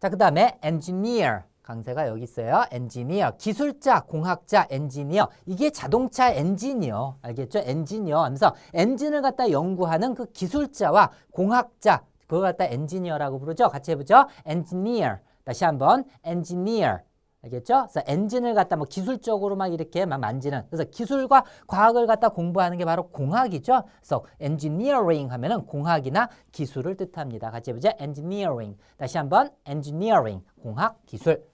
자, 그 다음에 engineer. 강세가 여기 있어요. 엔지니어, 기술자, 공학자, 엔지니어. 이게 자동차 엔지니어. 알겠죠? 엔지니어 하면서 엔진을 갖다 연구하는 그 기술자와 공학자, 그걸 갖다 엔지니어라고 부르죠. 같이 해보죠. 엔지니어. 다시 한번 엔지니어. 알겠죠? 그래서 엔진을 갖다 뭐 기술적으로 막 이렇게 막 만지는 그래서 기술과 과학을 갖다 공부하는 게 바로 공학이죠. 그래서 엔지니어링 하면은 공학이나 기술을 뜻합니다. 같이 해보자. 엔지니어링. 다시 한번 엔지니어링. 공학, 기술.